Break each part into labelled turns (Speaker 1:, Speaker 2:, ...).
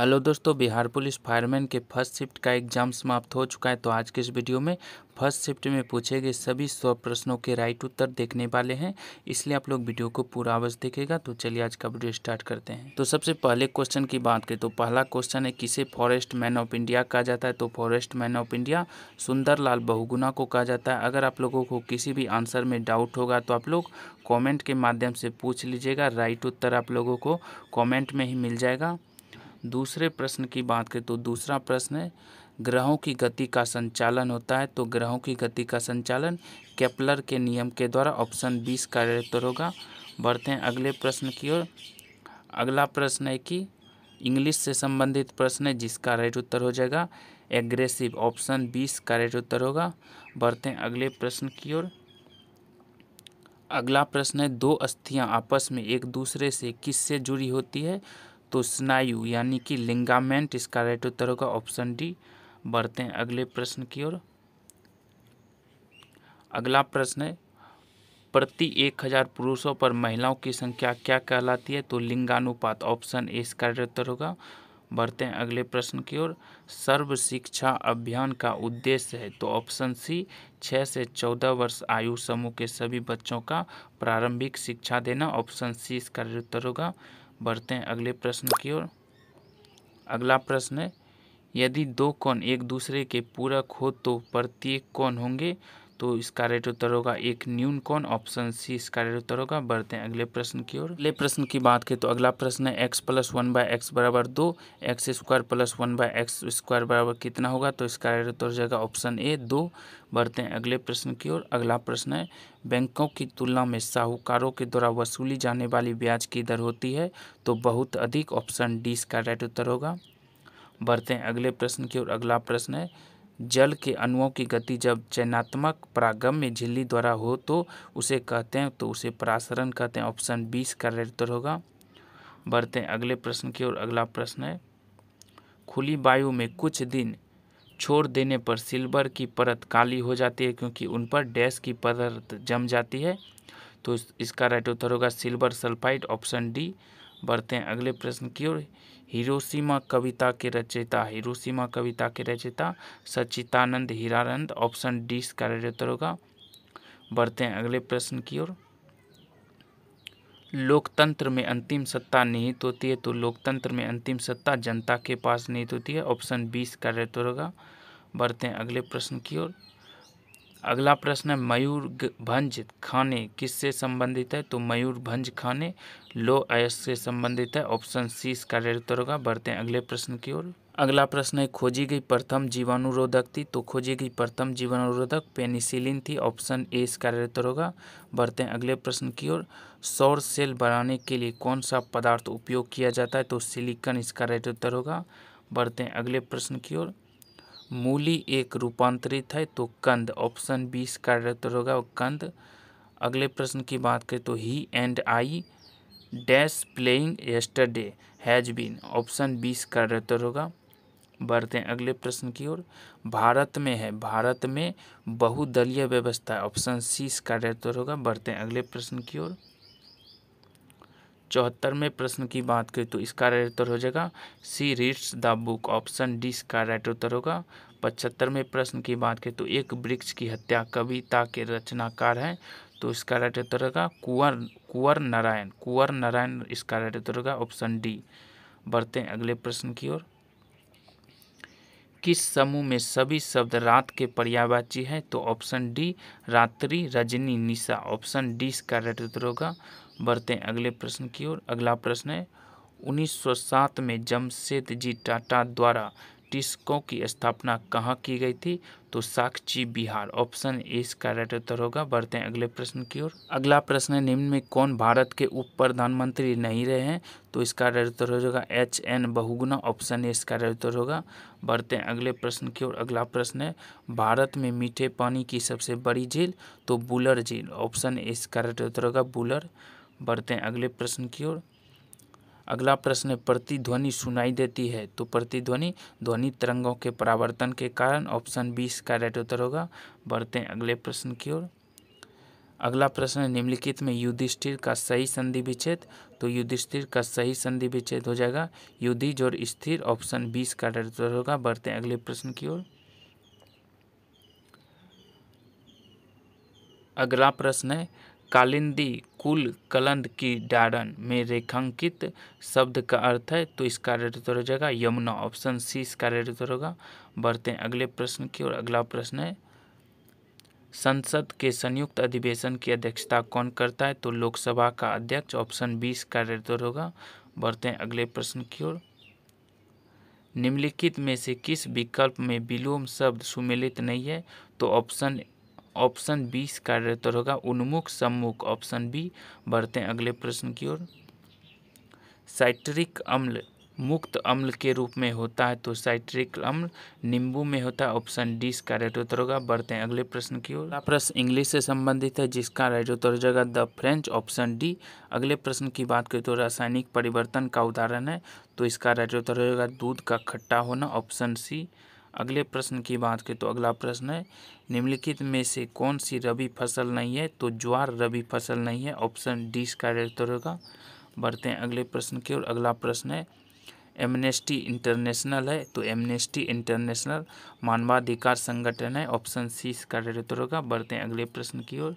Speaker 1: hello दोस्तों Bihar police fireman के first shift का एग्जाम समाप्त हो चुका है तो आज के इस वीडियो में फर्स्ट शिफ्ट में पूछे गए सभी सौ प्रश्नों के राइट उत्तर देखने वाले हैं इसलिए आप लोग वीडियो को पूरा अवश्य देखेगा तो चलिए आज का वीडियो स्टार्ट करते हैं तो सबसे पहले क्वेश्चन की बात करें तो पहला क्वेश्चन है किसे फॉरेस्ट मैन ऑफ इंडिया कहा जाता है तो forest man of India Sundarlal Bahuguna को कहा जाता है अगर आप लोगों को किसी भी आंसर में डाउट होगा तो आप लोग कॉमेंट के माध्यम से पूछ लीजिएगा राइट उत्तर आप लोगों को कॉमेंट में ही मिल जाएगा दूसरे प्रश्न की बात करें तो दूसरा प्रश्न है ग्रहों की गति का संचालन होता है तो ग्रहों की गति का संचालन कैपलर के नियम के द्वारा ऑप्शन बीस का उत्तर होगा बढ़ते हैं अगले प्रश्न की ओर अगला प्रश्न है कि इंग्लिश से संबंधित प्रश्न है जिसका राइट उत्तर हो जाएगा एग्रेसिव ऑप्शन बीस का राइट उत्तर होगा बढ़ते हैं अगले प्रश्न की ओर अगला प्रश्न है दो अस्थियां आपस में एक दूसरे से किससे जुड़ी होती है तो स्नायु यानी कि लिंगामेंट इसका राइट उत्तर होगा ऑप्शन डी बढ़ते हैं अगले प्रश्न की ओर अगला प्रश्न है प्रति एक हजार पुरुषों पर महिलाओं की संख्या क्या कहलाती है तो लिंगानुपात ऑप्शन ए इसका उत्तर होगा बढ़ते हैं अगले प्रश्न की ओर सर्व शिक्षा अभियान का उद्देश्य है तो ऑप्शन सी छः से चौदह वर्ष आयु समूह के सभी बच्चों का प्रारंभिक शिक्षा देना ऑप्शन सी इसका उत्तर होगा बढ़ते हैं अगले प्रश्न की ओर अगला प्रश्न है यदि दो कोण एक दूसरे के पूरक हो तो प्रत्येक कोण होंगे तो इसका राइट उत्तर होगा एक न्यून कौन ऑप्शन सी इसका राइट उत्तर होगा बढ़ते हैं अगले प्रश्न की ओर अगले प्रश्न की बात करें तो अगला प्रश्न है X plus one by X बराबर दो X square plus one by X square बराबर कितना होगा तो इसका राइट उत्तर हो जाएगा ऑप्शन ए दो बढ़ते हैं अगले प्रश्न की ओर अगला प्रश्न है बैंकों की तुलना में साहूकारों के द्वारा वसूली जाने वाली ब्याज की दर होती है तो बहुत अधिक ऑप्शन डी इसका राइट उत्तर होगा बढ़ते हैं अगले प्रश्न की ओर अगला प्रश्न है जल के अणुओं की गति जब चयनात्मक प्रागम में झिल्ली द्वारा हो तो उसे कहते हैं तो उसे परासरण कहते हैं ऑप्शन बीस का राइट उत्तर होगा बढ़ते हैं अगले प्रश्न की ओर अगला प्रश्न है खुली वायु में कुछ दिन छोड़ देने पर सिल्वर की परत काली हो जाती है क्योंकि उन पर डैश की परत जम जाती है तो इसका राइट उत्तर होगा सिल्वर सल्फाइड ऑप्शन डी बढ़ते हैं अगले प्रश्न की ओर हिरोशिमा कविता के रचयिता हिरोशिमा कविता के रचयिता सचितानंद हीरानंद ऑप्शन डी कार्यरत होगा बढ़ते हैं अगले प्रश्न की ओर लोकतंत्र में अंतिम सत्ता निहित होती है तो लोकतंत्र में अंतिम सत्ता जनता के पास निहित होती है ऑप्शन बीस कार्यरत होगा बढ़ते हैं अगले प्रश्न की ओर अगला प्रश्न है मयूर भंज खाने किससे संबंधित है तो मयूर भंज खाने लो आयस से संबंधित है ऑप्शन सी इसका रेड उत्तर होगा बढ़ते हैं अगले प्रश्न की ओर अगला प्रश्न है खोजी गई प्रथम जीवाणुरोधक थी तो खोजी गई प्रथम जीवाणुरोधक पेनिसिलिन थी ऑप्शन ए इसका उत्तर होगा बढ़ते हैं अगले प्रश्न की ओर सौर सेल बनाने के लिए कौन सा पदार्थ उपयोग किया जाता है तो सिलिकन इसका राइट उत्तर होगा बढ़ते हैं अगले प्रश्न की ओर मूली एक रूपांतरित है तो कंद ऑप्शन बी इसका उत्तर होगा और कंद अगले प्रश्न की बात करें तो he and I dash playing yesterday has been option B इसका उत्तर होगा बढ़ते हैं अगले प्रश्न की ओर भारत में है भारत में बहुदलीय व्यवस्था ऑप्शन सी इसका उत्तर होगा बढ़ते हैं अगले प्रश्न की ओर चौहत्तर में प्रश्न की बात करें तो इसका राइट उत्तर हो जाएगा C reads the book option D इसका राइट उत्तर होगा पचहत्तर में प्रश्न की बात करें तो एक वृक्ष की हत्या कविता के रचनाकार हैं तो इसका राइट उत्तर होगा कुंवर कुंवर नारायण कुंवर नारायण इसका राइट उत्तर होगा ऑप्शन डी बढ़ते हैं अगले प्रश्न की ओर किस समूह में सभी शब्द रात के पर्यायवाची हैं तो ऑप्शन डी रात्रि रजनी निशा ऑप्शन डी इसका राइट उत्तर होगा बढ़ते हैं अगले प्रश्न की ओर अगला प्रश्न है 1907 में जमशेद जी टाटा द्वारा टिस्को की स्थापना कहाँ की गई थी तो साक्षी बिहार ऑप्शन ए इसका राइट उत्तर होगा बढ़ते हैं अगले प्रश्न की ओर अगला प्रश्न है निम्न में कौन भारत के उप प्रधानमंत्री नहीं रहे हैं तो इसका राइट उत्तर हो जाएगा H N Bahuguna option A इसका राइट उत्तर होगा बढ़ते हैं अगले प्रश्न की ओर अगला प्रश्न है भारत में मीठे पानी की सबसे बड़ी झील तो बुलर झील ऑप्शन ए इसका राइट उत्तर होगा बुलर बढ़ते हैं अगले प्रश्न की ओर अगला प्रश्न है प्रतिध्वनि सुनाई देती है तो प्रतिध्वनि ध्वनि तरंगों के परावर्तन के कारण ऑप्शन बी इसका राइट उत्तर होगा बढ़ते हैं अगले प्रश्न की ओर अगला प्रश्न है निम्नलिखित में युधिष्ठिर का सही संधि विच्छेद तो युधिष्ठिर का सही संधि विच्छेद हो जाएगा युद्धि जोर स्थिर ऑप्शन बीस का राइट उत्तर होगा बढ़ते हैं अगले प्रश्न की ओर अगला प्रश्न है कालिंदी कुल कलंद की डारन में रेखांकित शब्द का अर्थ है तो इसका कार्य उत्तर हो जाएगा यमुना ऑप्शन सी इसका रेट उत्तर होगा बढ़ते हैं अगले प्रश्न की और अगला प्रश्न है संसद के संयुक्त अधिवेशन की अध्यक्षता कौन करता है तो लोकसभा का अध्यक्ष ऑप्शन बी इसका रेट उत्तर होगा बढ़ते हैं अगले प्रश्न की ओर निम्नलिखित में से किस विकल्प में विलोम शब्द सुमिलित नहीं है तो ऑप्शन ऑप्शन बी कार्य उत्तर होगा उन्मुख सम्मुख ऑप्शन बी बढ़ते हैं अगले प्रश्न की ओर साइट्रिक अम्ल मुक्त अम्ल के रूप में होता है तो साइट्रिक अम्ल नींबू में होता है ऑप्शन डी इसका राइट उत्तर होगा बढ़ते हैं अगले प्रश्न की ओर अगला प्रश्न इंग्लिश से संबंधित है जिसका राइट उत्तर हो जाएगा द फ्रेंच ऑप्शन डी अगले प्रश्न की बात करें तो रासायनिक परिवर्तन का उदाहरण है तो इसका राइट उत्तर होगा दूध का खट्टा होना ऑप्शन सी अगले प्रश्न की बात करें तो अगला प्रश्न है निम्नलिखित में से कौन सी रबी फसल नहीं है तो ज्वार रबी फसल नहीं है ऑप्शन डी इसका उत्तर होगा बढ़ते हैं अगले प्रश्न की ओर अगला प्रश्न है एमनेस्टी इंटरनेशनल है तो एमनेस्टी इंटरनेशनल मानवाधिकार संगठन है ऑप्शन सी इसका उत्तर होगा बढ़ते हैं अगले प्रश्न की ओर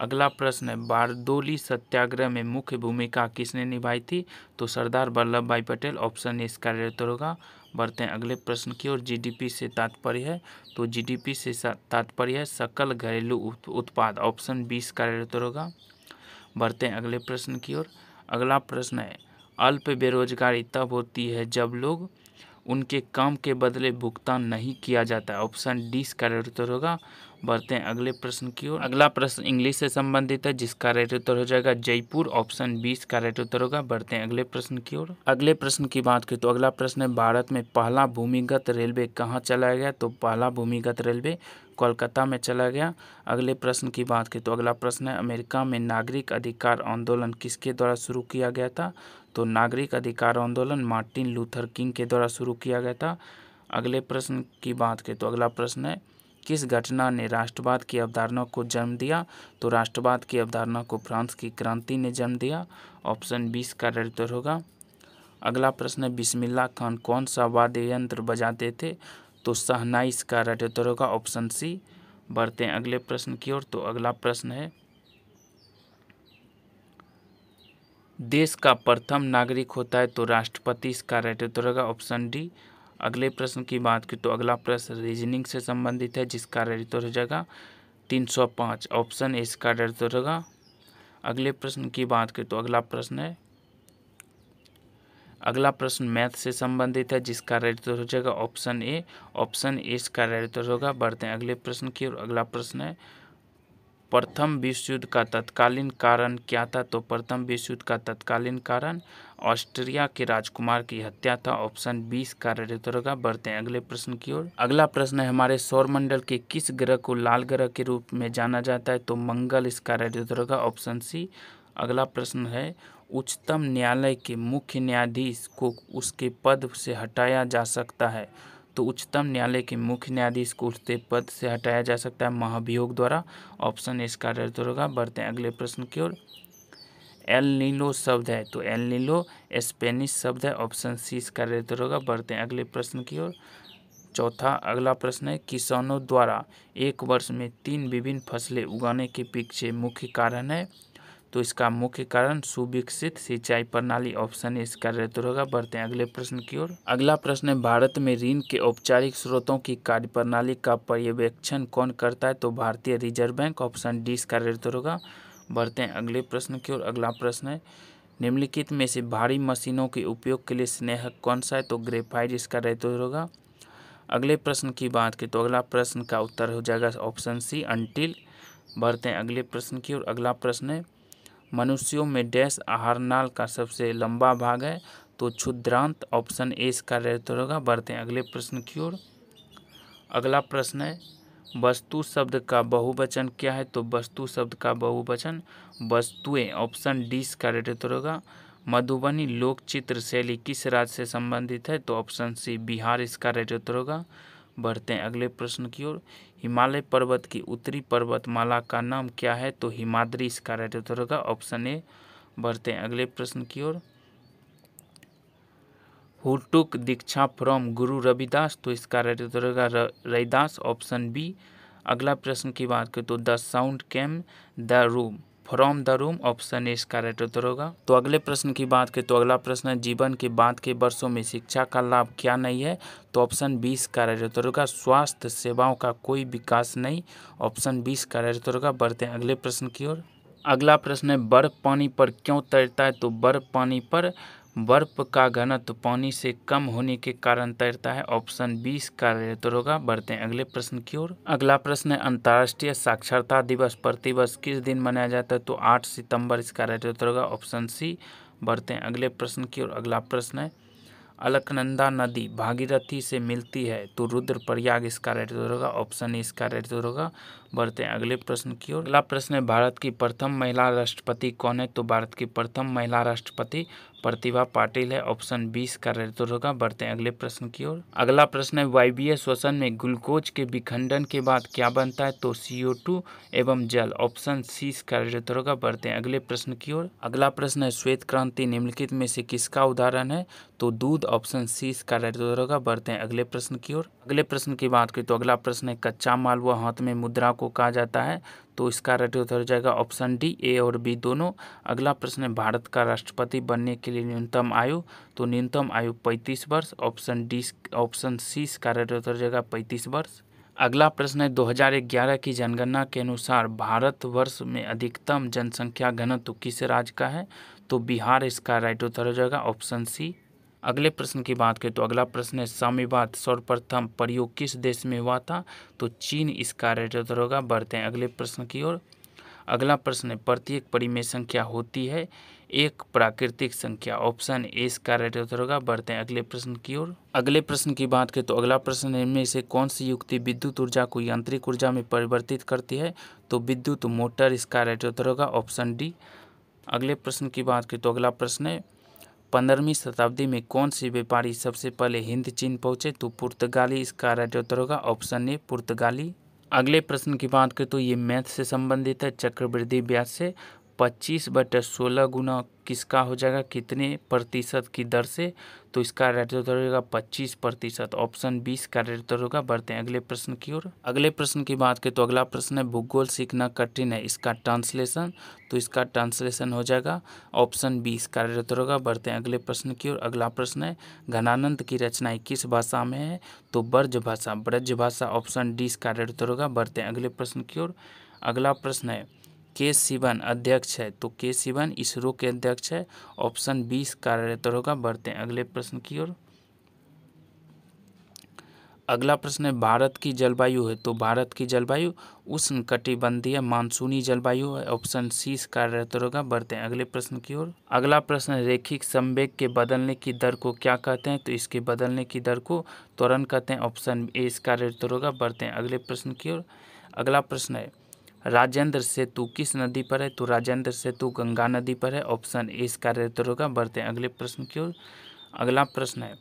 Speaker 1: अगला प्रश्न है बारदोली सत्याग्रह में मुख्य भूमिका किसने निभाई थी तो सरदार वल्लभ भाई पटेल ऑप्शन इसका उत्तर होगा बढ़ते हैं अगले प्रश्न की ओर जीडीपी से तात्पर्य है तो जीडीपी से तात्पर्य है सकल घरेलू उत्पाद ऑप्शन बीस कार्यरत उत्तर होगा बढ़ते हैं अगले प्रश्न की ओर अगला प्रश्न है अल्प बेरोजगारी तब होती है जब लोग उनके काम के बदले भुगतान नहीं किया जाता ऑप्शन डी इसका रेट उत्तर होगा बढ़ते हैं अगले प्रश्न की ओर अगला प्रश्न इंग्लिश से संबंधित है जिसका राइट उत्तर हो जाएगा जयपुर ऑप्शन बी इसका राइट उत्तर होगा बढ़ते हैं अगले प्रश्न की ओर अगले प्रश्न की बात करें तो अगला प्रश्न है भारत में पहला भूमिगत रेलवे कहाँ चलाया गया तो पहला भूमिगत रेलवे कोलकाता में चला गया अगले प्रश्न की बात करें तो अगला प्रश्न है अमेरिका में नागरिक अधिकार आंदोलन किसके द्वारा शुरू किया गया था तो नागरिक अधिकार आंदोलन मार्टिन लूथर किंग के द्वारा शुरू किया गया था अगले प्रश्न की बात करें तो अगला प्रश्न है किस घटना ने राष्ट्रवाद की अवधारणा को जन्म दिया तो राष्ट्रवाद की अवधारणा को फ्रांस की क्रांति ने जन्म दिया ऑप्शन बीस का उत्तर तो होगा अगला प्रश्न है बिस्मिल्ला खान कौन सा वाद्य यंत्र बजाते थे तो सहनाइस का राइट तो होगा ऑप्शन सी बढ़ते हैं अगले प्रश्न की ओर तो अगला प्रश्न है देश का प्रथम नागरिक होता है तो राष्ट्रपति इसका राइट उत्तर होगा ऑप्शन डी अगले प्रश्न की बात की तो अगला प्रश्न रीजनिंग से संबंधित है जिसका राइट उत्तर हो जाएगा तीन सौ पाँच ऑप्शन ए इसका राइट उत्तर होगा अगले प्रश्न की बात की तो अगला प्रश्न है अगला प्रश्न मैथ से संबंधित है जिसका राइट उत्तर हो जाएगा ऑप्शन ए ऑप्शन ए इसका राइट उत्तर होगा बढ़ते हैं अगले प्रश्न की और अगला प्रश्न है प्रथम विश्वयुद्ध का तत्कालीन कारण क्या था तो प्रथम विश्वयुद्ध का तत्कालीन कारण ऑस्ट्रिया के राजकुमार की हत्या था ऑप्शन बीस का तो होगा बढ़ते हैं अगले प्रश्न की ओर अगला प्रश्न है हमारे सौरमंडल के किस ग्रह को लाल ग्रह के रूप में जाना जाता है तो मंगल इस रेडियो तो होगा ऑप्शन सी अगला प्रश्न है उच्चतम न्यायालय के मुख्य न्यायाधीश को उसके पद से हटाया जा सकता है तो उच्चतम न्यायालय के मुख्य न्यायाधीश को उठते पद से हटाया जा सकता है महाभियोग द्वारा ऑप्शन इसका आदर्थ होगा बढ़ते हैं अगले प्रश्न की ओर एल नीलो शब्द है तो एल नीलो स्पेनिश शब्द है ऑप्शन सी इसका आदर्थ होगा बढ़ते हैं अगले प्रश्न की ओर चौथा अगला प्रश्न है किसानों द्वारा एक वर्ष में तीन विभिन्न फसलें उगाने के पीछे मुख्य कारण है तो इसका मुख्य कारण सुविकसित सिंचाई प्रणाली ऑप्शन इसका रहते होगा बढ़ते हैं अगले प्रश्न की ओर अगला प्रश्न है भारत में ऋण के औपचारिक स्रोतों की कार्य प्रणाली का पर्यवेक्षण कौन करता है तो भारतीय रिजर्व बैंक ऑप्शन डी इसका रहते होगा बढ़ते हैं अगले प्रश्न की ओर अगला प्रश्न है निम्नलिखित में से भारी मशीनों के उपयोग के लिए स्नेहक कौन सा है तो ग्रेफाइड इसका रहते होगा अगले प्रश्न की बात की तो अगला प्रश्न का उत्तर हो जाएगा ऑप्शन सी अंटिल बढ़ते हैं अगले प्रश्न की ओर अगला प्रश्न है मनुष्यों में डैश आहार नाल का सबसे लंबा भाग है तो क्षुद्रांत ऑप्शन ए इसका रहता होगा बढ़ते हैं अगले प्रश्न की ओर अगला प्रश्न है वस्तु शब्द का बहुवचन क्या है तो वस्तु शब्द का बहुवचन वस्तुएं ऑप्शन डी इसका रहता होगा मधुबनी लोक चित्र शैली किस राज्य से संबंधित है तो ऑप्शन सी बिहार इसका राइट होगा बढ़ते हैं अगले प्रश्न की ओर हिमालय पर्वत की उत्तरी पर्वतमाला का नाम क्या है तो हिमाद्री इसका राइट उत्तर होगा ऑप्शन ए बढ़ते हैं अगले प्रश्न की ओर टुक दीक्षा फ्रॉम गुरु रविदास तो इसका राइट उत्तर होगा रविदास ऑप्शन बी अगला प्रश्न की बात करें तो the sound came the room from the room option A इसका राइट उत्तर होगा तो अगले प्रश्न की बात करें तो अगला प्रश्न जीवन के बाद के वर्षों में शिक्षा का लाभ क्या नहीं है तो ऑप्शन बीस का राइट उत्तर होगा स्वास्थ्य सेवाओं का कोई विकास नहीं ऑप्शन बीस का राइट उत्तर होगा बढ़ते हैं अगले प्रश्न की ओर अगला प्रश्न है बर्फ पानी पर क्यों तैरता है तो बर्फ पानी पर बर्फ का घनत्व पानी से कम होने के कारण तैरता है ऑप्शन बीस कार्य होगा बढ़ते हैं अगले प्रश्न की ओर अगला प्रश्न है अंतर्राष्ट्रीय साक्षरता दिवस प्रतिवर्ष किस दिन मनाया जाता है तो आठ सितंबर इसका राइट होगा ऑप्शन सी बढ़ते हैं अगले प्रश्न की ओर अगला प्रश्न है अलकनंदा नदी भागीरथी से मिलती है तो रुद्रप्रयाग इसका राइट होगा ऑप्शन इसका राइट होगा बढ़ते हैं अगले प्रश्न की ओर अगला प्रश्न है भारत की प्रथम महिला राष्ट्रपति कौन है तो भारत की प्रथम महिला राष्ट्रपति प्रतिभा पाटिल है ऑप्शन बीस का रेतुर होगा बढ़ते हैं अगले प्रश्न की ओर अगला प्रश्न है बी श्वसन में ग्लूकोज के विखंडन के बाद क्या बनता है तो सीओ टू एवं जल ऑप्शन सी का रेतुर होगा बढ़ते हैं अगले प्रश्न की ओर अगला प्रश्न है श्वेत क्रांति निम्नलिखित में से किसका उदाहरण है तो दूध ऑप्शन सी का रेतुर होगा बढ़ते हैं अगले प्रश्न की ओर अगले प्रश्न की बात करें तो अगला प्रश्न है कच्चा मालवा हाथ में मुद्रा को कहा जाता है तो इसका राइट उत्तर हो जाएगा ऑप्शन डी ए और बी दोनों अगला प्रश्न है भारत का राष्ट्रपति बनने के लिए न्यूनतम आयु तो न्यूनतम आयु पैंतीस वर्ष ऑप्शन डी ऑप्शन सी इसका राइट उत्तर हो जाएगा पैंतीस वर्ष अगला प्रश्न है 2011 की जनगणना के अनुसार भारतवर्ष में अधिकतम जनसंख्या घनत्व किस राज्य का है तो बिहार इसका राइट उत्तर हो जाएगा ऑप्शन सी अगले प्रश्न की बात करें तो अगला प्रश्न है साम्यवाद सर्वप्रथम प्रयोग किस देश में हुआ था तो चीन इसका राइट उत्तर होगा बढ़ते हैं अगले प्रश्न की ओर अगला प्रश्न है प्रत्येक परिमेय संख्या होती है एक प्राकृतिक संख्या ऑप्शन ए इसका राइट होगा बढ़ते हैं अगले प्रश्न की ओर अगले प्रश्न की बात करें तो अगला प्रश्न इनमें से कौन सी युक्ति विद्युत ऊर्जा को यांत्रिक ऊर्जा में परिवर्तित करती है तो विद्युत मोटर इसका राइट उत्तर होगा ऑप्शन डी अगले प्रश्न की बात करें तो अगला प्रश्न है पंद्रहवीं शताब्दी में कौन से व्यापारी सबसे पहले हिंद चीन पहुंचे तो पुर्तगाली इसका राइट उत्तर होगा ऑप्शन ए पुर्तगाली अगले प्रश्न की बात करें तो ये मैथ से संबंधित है चक्रवृद्धि ब्याज से पच्चीस बटे सोलह गुना किसका हो जाएगा कितने प्रतिशत की दर से तो इसका जो तो उत्तर होगा पच्चीस प्रतिशत ऑप्शन बीस का रेट उत्तर होगा बढ़ते हैं अगले प्रश्न की ओर अगले प्रश्न की बात करें तो अगला प्रश्न है भूगोल सीखना कठिन है इसका ट्रांसलेशन तो इसका ट्रांसलेशन हो जाएगा ऑप्शन बीस का रेट उत्तर होगा बढ़ते हैं अगले प्रश्न की ओर अगला प्रश्न है घनानंद की रचना किस भाषा में है तो ब्रज भाषा ब्रज भाषा ऑप्शन डी इसका रेट उत्तर होगा बढ़ते हैं अगले प्रश्न की ओर अगला प्रश्न है के सिवन अध्यक्ष है तो के सिवन इसरो के अध्यक्ष है ऑप्शन बी कार्यरत होगा बढ़ते हैं अगले प्रश्न की ओर अगला प्रश्न है भारत की जलवायु है तो भारत की जलवायु उष्ण कटिबंधीय मानसूनी जलवायु है ऑप्शन सी कार्यरत होगा बढ़ते हैं अगले प्रश्न की ओर अगला प्रश्न है रेखिक संवेग के बदलने की दर को क्या कहते हैं तो इसके बदलने की दर को त्वरण कहते हैं ऑप्शन ए कार्यरत होगा बढ़ते हैं अगले प्रश्न की ओर अगला प्रश्न है राजेंद्र सेतु किस नदी पर है तो राजेंद्र सेतु गंगा नदी पर है ऑप्शन ए इसका रेत होगा बढ़ते हैं अगले प्रश्न की ओर अगला प्रश्न है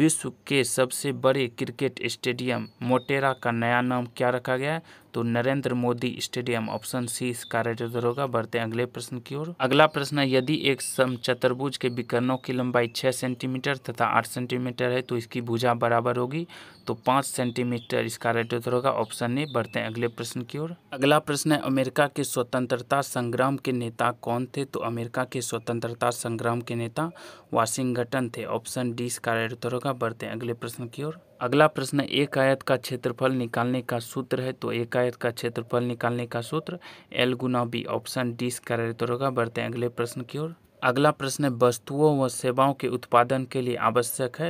Speaker 1: विश्व के सबसे बड़े क्रिकेट स्टेडियम मोटेरा का नया नाम क्या रखा गया है तो Narendra Modi stadium option C कार्य होगा बढ़ते अगले प्रश्न की ओर अगला प्रश्न है यदि एक चतुर्भुज के विकर्णों की लंबाई छह सेंटीमीटर तथा आठ सेंटीमीटर है तो इसकी भुजा बराबर होगी तो पांच सेंटीमीटर इसका राइट होगा ऑप्शन ए बढ़ते हैं अगले प्रश्न की ओर अगला प्रश्न है अमेरिका के स्वतंत्रता संग्राम के नेता कौन थे तो अमेरिका के स्वतंत्रता संग्राम के नेता वाशिंगटन थे ऑप्शन डी इसका राइट होगा बढ़ते हैं अगले प्रश्न की ओर अगला प्रश्न एक आयत का क्षेत्रफल निकालने का सूत्र है तो एक आयत का क्षेत्रफल निकालने का सूत्र एल गुना बी ऑप्शन डी इसका उत्तर रोगा बढ़ते हैं अगले प्रश्न की ओर अगला प्रश्न वस्तुओं व सेवाओं के उत्पादन के लिए आवश्यक है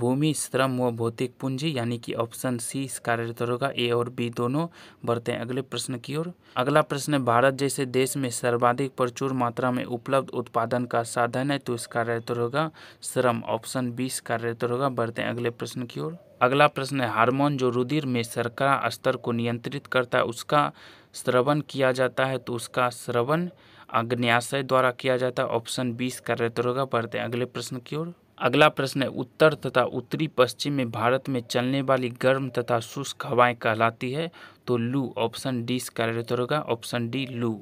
Speaker 1: भूमि श्रम व भौतिक पूंजी यानी कि ऑप्शन सी इसका होगा ए और बी दोनों बढ़ते हैं अगले प्रश्न की ओर अगला प्रश्न है भारत जैसे देश में सर्वाधिक प्रचुर मात्रा में उपलब्ध उत्पादन का साधन है तो इसका आंसर होगा श्रम ऑप्शन बी इसका होगा बढ़ते हैं अगले प्रश्न की ओर अगला प्रश्न है हार्मोन जो रुधिर में सरकार स्तर को नियंत्रित करता है उसका श्रवण किया जाता है तो उसका श्रवण अग्न्याशय द्वारा किया जाता है ऑप्शन बीस का रहते बढ़ते हैं अगले प्रश्न की ओर अगला प्रश्न है उत्तर तथा उत्तरी पश्चिम में भारत में चलने वाली गर्म तथा शुष्क हवाएं कहलाती है तो लू ऑप्शन डी इसका रहते ऑप्शन डी लू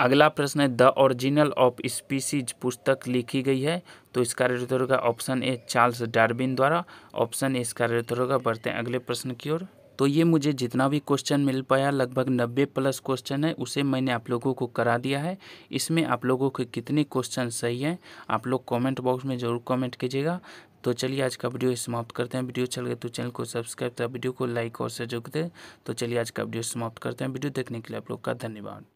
Speaker 1: अगला प्रश्न है द ओरिजिनल ऑफ स्पीसीज पुस्तक लिखी गई है तो इसका रहते होगा ऑप्शन ए चार्ल्स डार्बिन द्वारा ऑप्शन ए इसका रहते होगा बढ़ते हैं अगले प्रश्न की ओर तो ये मुझे जितना भी क्वेश्चन मिल पाया लगभग 90 प्लस क्वेश्चन है उसे मैंने आप लोगों को करा दिया है इसमें आप लोगों के कितने क्वेश्चन सही हैं आप लोग कमेंट बॉक्स में ज़रूर कमेंट कीजिएगा तो चलिए आज का वीडियो समाप्त करते हैं वीडियो चल गए तो चैनल को सब्सक्राइब तो वीडियो को लाइक और शेयर जरूर दें तो चलिए आज का वीडियो समाप्त करते हैं वीडियो देखने के लिए आप लोग का धन्यवाद